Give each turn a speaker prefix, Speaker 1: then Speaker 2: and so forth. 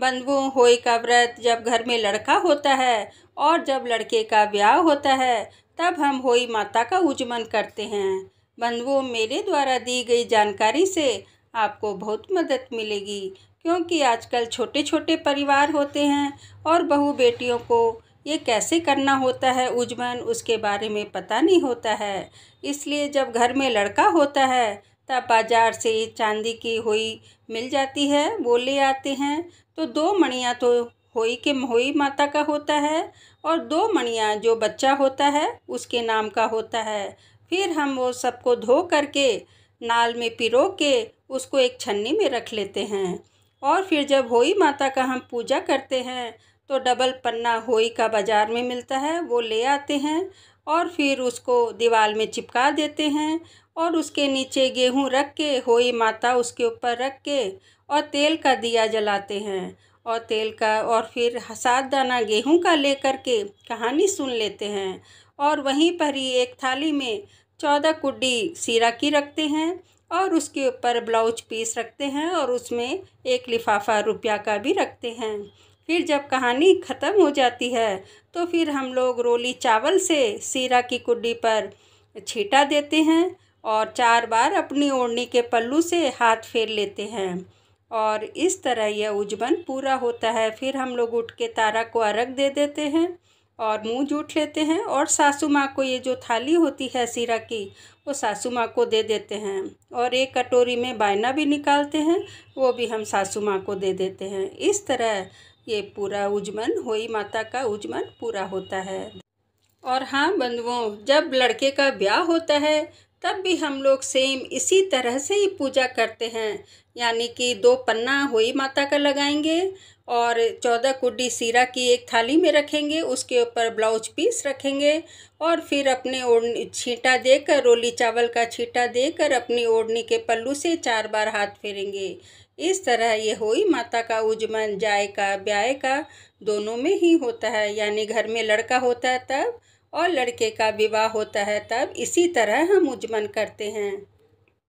Speaker 1: बंधुओं होय का व्रत जब घर में लड़का होता है और जब लड़के का ब्याह होता है तब हम होई माता का उजमन करते हैं बंधुओं मेरे द्वारा दी गई जानकारी से आपको बहुत मदद मिलेगी क्योंकि आजकल छोटे छोटे परिवार होते हैं और बहू बेटियों को ये कैसे करना होता है उजमन उसके बारे में पता नहीं होता है इसलिए जब घर में लड़का होता है तब बाजार से चांदी की होई मिल जाती है वो ले आते हैं तो दो मणियाँ तो होई के होई माता का होता है और दो मणियाँ जो बच्चा होता है उसके नाम का होता है फिर हम वो सबको धो करके नाल में पिरो के उसको एक छन्नी में रख लेते हैं और फिर जब होई माता का हम पूजा करते हैं तो डबल पन्ना होई का बाज़ार में मिलता है वो ले आते हैं और फिर उसको दीवार में चिपका देते हैं और उसके नीचे गेहूं रख के होई माता उसके ऊपर रख के और तेल का दिया जलाते हैं और तेल का और फिर सात दाना गेहूं का लेकर के कहानी सुन लेते हैं और वहीं पर ही एक थाली में चौदह कुड्डी सीरा की रखते हैं और उसके ऊपर ब्लाउज पीस रखते हैं और उसमें एक लिफाफा रुपया का भी रखते हैं फिर जब कहानी ख़त्म हो जाती है तो फिर हम लोग रोली चावल से सीरा की कुड्डी पर छीटा देते हैं और चार बार अपनी ओढ़नी के पल्लू से हाथ फेर लेते हैं और इस तरह यह उजबन पूरा होता है फिर हम लोग उठ के तारा को अर्घ दे देते हैं और मुंह जूठ लेते हैं और सासू माँ को ये जो थाली होती है सीरा की वो सासू माँ को दे देते हैं और एक कटोरी में बायना भी निकालते हैं वो भी हम सासू माँ को दे देते हैं इस तरह ये पूरा उजमन होई माता का उजमन पूरा होता है और हाँ बंधुओं जब लड़के का ब्याह होता है तब भी हम लोग सेम इसी तरह से ही पूजा करते हैं यानी कि दो पन्ना होई माता का लगाएंगे और चौदह कुड्डी सीरा की एक थाली में रखेंगे उसके ऊपर ब्लाउज पीस रखेंगे और फिर अपने ओढ़नी छींटा देकर रोली चावल का छींटा देकर अपनी ओढ़नी के पल्लू से चार बार हाथ फेरेंगे इस तरह ये होई माता का उजमन जाय का ब्याय का दोनों में ही होता है यानी घर में लड़का होता है तब और लड़के का विवाह होता है तब इसी तरह हम उजमन करते हैं